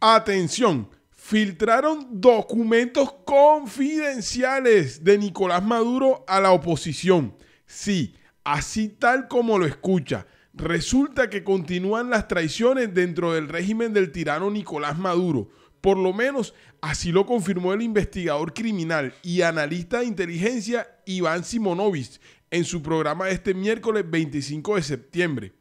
Atención, filtraron documentos confidenciales de Nicolás Maduro a la oposición. Sí, así tal como lo escucha. Resulta que continúan las traiciones dentro del régimen del tirano Nicolás Maduro. Por lo menos así lo confirmó el investigador criminal y analista de inteligencia Iván Simonovic en su programa este miércoles 25 de septiembre.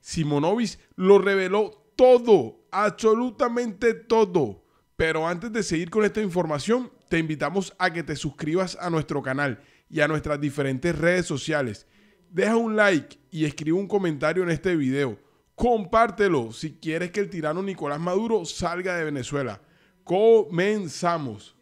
Simonovic lo reveló todo absolutamente todo. Pero antes de seguir con esta información, te invitamos a que te suscribas a nuestro canal y a nuestras diferentes redes sociales. Deja un like y escribe un comentario en este video. Compártelo si quieres que el tirano Nicolás Maduro salga de Venezuela. Comenzamos.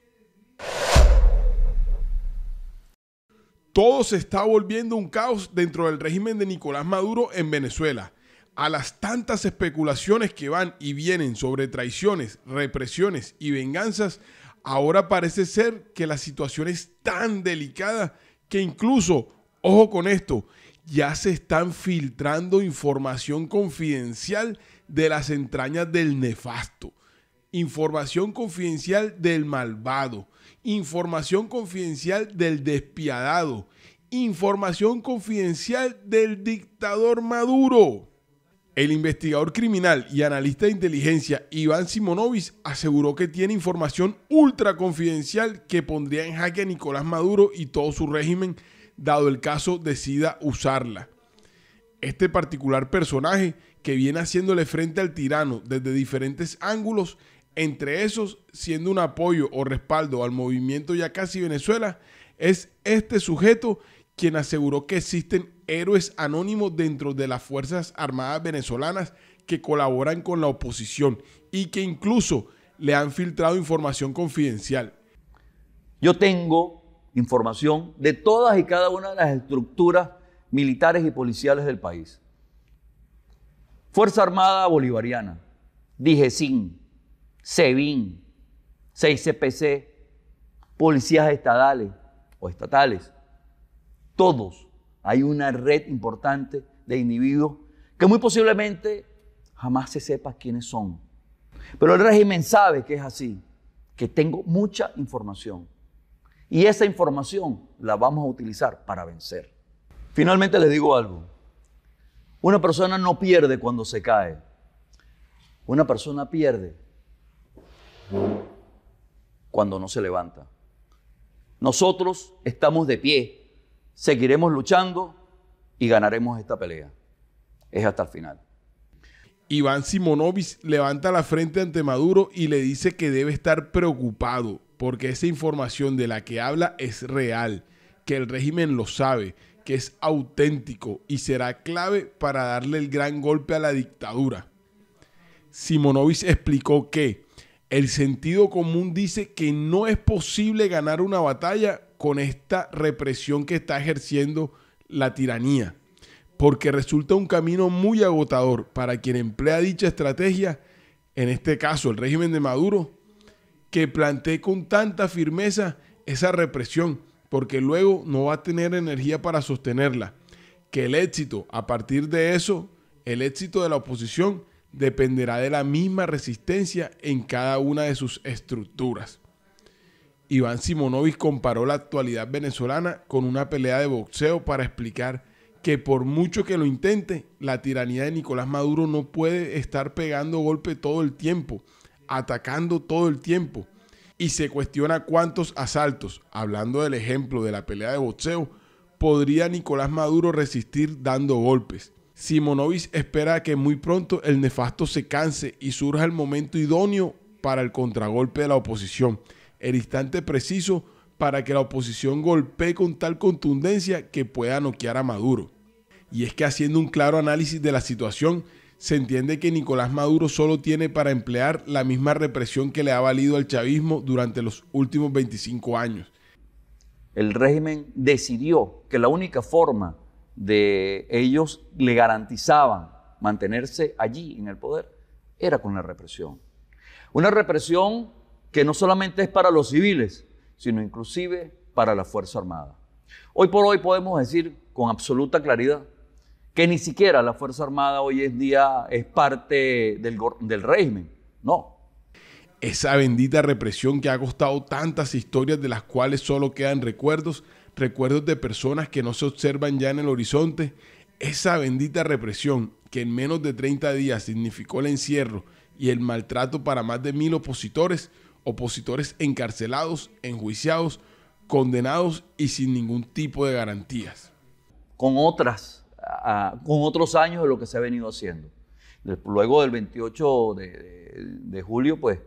Todo se está volviendo un caos dentro del régimen de Nicolás Maduro en Venezuela a las tantas especulaciones que van y vienen sobre traiciones, represiones y venganzas, ahora parece ser que la situación es tan delicada que incluso, ojo con esto, ya se están filtrando información confidencial de las entrañas del nefasto, información confidencial del malvado, información confidencial del despiadado, información confidencial del dictador Maduro. El investigador criminal y analista de inteligencia Iván Simonovic aseguró que tiene información ultra confidencial que pondría en jaque a Nicolás Maduro y todo su régimen, dado el caso decida usarla. Este particular personaje, que viene haciéndole frente al tirano desde diferentes ángulos, entre esos siendo un apoyo o respaldo al movimiento Ya Casi Venezuela, es este sujeto quien aseguró que existen héroes anónimos dentro de las Fuerzas Armadas venezolanas que colaboran con la oposición y que incluso le han filtrado información confidencial. Yo tengo información de todas y cada una de las estructuras militares y policiales del país. Fuerza Armada Bolivariana, DIGESIN, SEBIN, 6CPC, policías estadales o estatales, todos hay una red importante de individuos que muy posiblemente jamás se sepa quiénes son. Pero el régimen sabe que es así, que tengo mucha información. Y esa información la vamos a utilizar para vencer. Finalmente les digo algo. Una persona no pierde cuando se cae. Una persona pierde cuando no se levanta. Nosotros estamos de pie seguiremos luchando y ganaremos esta pelea. Es hasta el final. Iván Simonovic levanta la frente ante Maduro y le dice que debe estar preocupado porque esa información de la que habla es real, que el régimen lo sabe, que es auténtico y será clave para darle el gran golpe a la dictadura. Simonovic explicó que el sentido común dice que no es posible ganar una batalla con esta represión que está ejerciendo la tiranía, porque resulta un camino muy agotador para quien emplea dicha estrategia, en este caso el régimen de Maduro, que plantee con tanta firmeza esa represión, porque luego no va a tener energía para sostenerla. Que el éxito, a partir de eso, el éxito de la oposición dependerá de la misma resistencia en cada una de sus estructuras. Iván Simonovic comparó la actualidad venezolana con una pelea de boxeo para explicar que por mucho que lo intente, la tiranía de Nicolás Maduro no puede estar pegando golpe todo el tiempo, atacando todo el tiempo. Y se cuestiona cuántos asaltos, hablando del ejemplo de la pelea de boxeo, podría Nicolás Maduro resistir dando golpes. Simonovic espera que muy pronto el nefasto se canse y surja el momento idóneo para el contragolpe de la oposición el instante preciso para que la oposición golpee con tal contundencia que pueda noquear a Maduro. Y es que haciendo un claro análisis de la situación, se entiende que Nicolás Maduro solo tiene para emplear la misma represión que le ha valido al chavismo durante los últimos 25 años. El régimen decidió que la única forma de ellos le garantizaban mantenerse allí en el poder era con la represión. Una represión que no solamente es para los civiles, sino inclusive para la Fuerza Armada. Hoy por hoy podemos decir con absoluta claridad que ni siquiera la Fuerza Armada hoy en día es parte del, del régimen, no. Esa bendita represión que ha costado tantas historias de las cuales solo quedan recuerdos, recuerdos de personas que no se observan ya en el horizonte, esa bendita represión que en menos de 30 días significó el encierro y el maltrato para más de mil opositores, opositores encarcelados, enjuiciados, condenados y sin ningún tipo de garantías. Con otras, con otros años de lo que se ha venido haciendo. Luego del 28 de, de julio, pues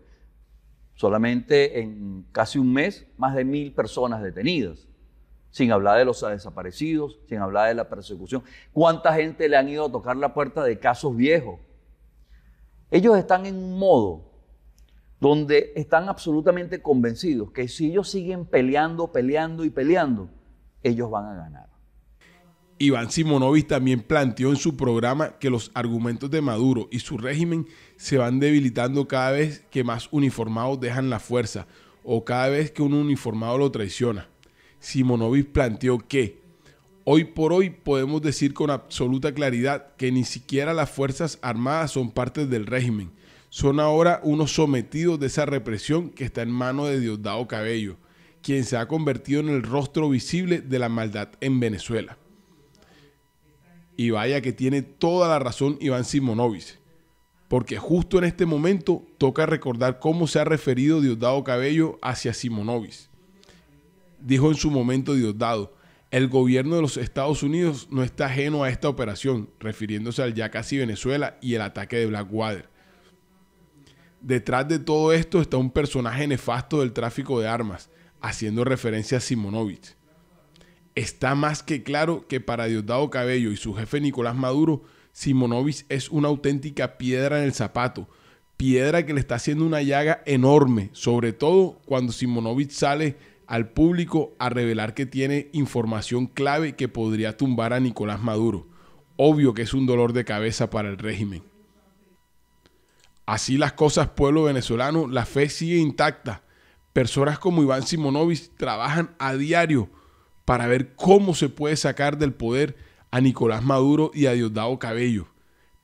solamente en casi un mes, más de mil personas detenidas sin hablar de los desaparecidos, sin hablar de la persecución. ¿Cuánta gente le han ido a tocar la puerta de casos viejos? Ellos están en un modo donde están absolutamente convencidos que si ellos siguen peleando, peleando y peleando, ellos van a ganar. Iván Simonovic también planteó en su programa que los argumentos de Maduro y su régimen se van debilitando cada vez que más uniformados dejan la fuerza o cada vez que un uniformado lo traiciona. Simonovic planteó que hoy por hoy podemos decir con absoluta claridad que ni siquiera las Fuerzas Armadas son parte del régimen, son ahora unos sometidos de esa represión que está en mano de Diosdado Cabello, quien se ha convertido en el rostro visible de la maldad en Venezuela. Y vaya que tiene toda la razón Iván Simonovic, porque justo en este momento toca recordar cómo se ha referido Diosdado Cabello hacia Simonovic. Dijo en su momento Diosdado, el gobierno de los Estados Unidos no está ajeno a esta operación, refiriéndose al ya casi Venezuela y el ataque de Blackwater. Detrás de todo esto está un personaje nefasto del tráfico de armas, haciendo referencia a Simonovich. Está más que claro que para Diosdado Cabello y su jefe Nicolás Maduro, Simonovich es una auténtica piedra en el zapato, piedra que le está haciendo una llaga enorme, sobre todo cuando Simonovich sale al público a revelar que tiene información clave que podría tumbar a Nicolás Maduro. Obvio que es un dolor de cabeza para el régimen. Así las cosas, pueblo venezolano, la fe sigue intacta. Personas como Iván Simonovic trabajan a diario para ver cómo se puede sacar del poder a Nicolás Maduro y a Diosdado Cabello.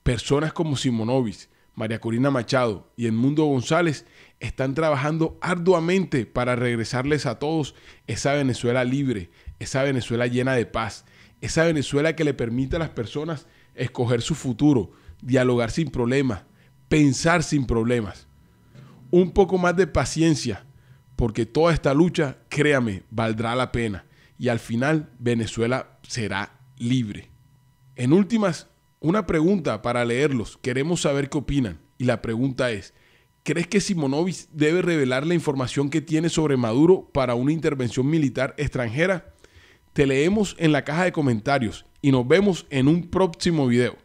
Personas como Simonovic, María Corina Machado y Edmundo González están trabajando arduamente para regresarles a todos esa Venezuela libre, esa Venezuela llena de paz, esa Venezuela que le permite a las personas escoger su futuro, dialogar sin problemas, pensar sin problemas, un poco más de paciencia, porque toda esta lucha, créame, valdrá la pena y al final Venezuela será libre. En últimas, una pregunta para leerlos, queremos saber qué opinan y la pregunta es, ¿crees que Simonovic debe revelar la información que tiene sobre Maduro para una intervención militar extranjera? Te leemos en la caja de comentarios y nos vemos en un próximo video.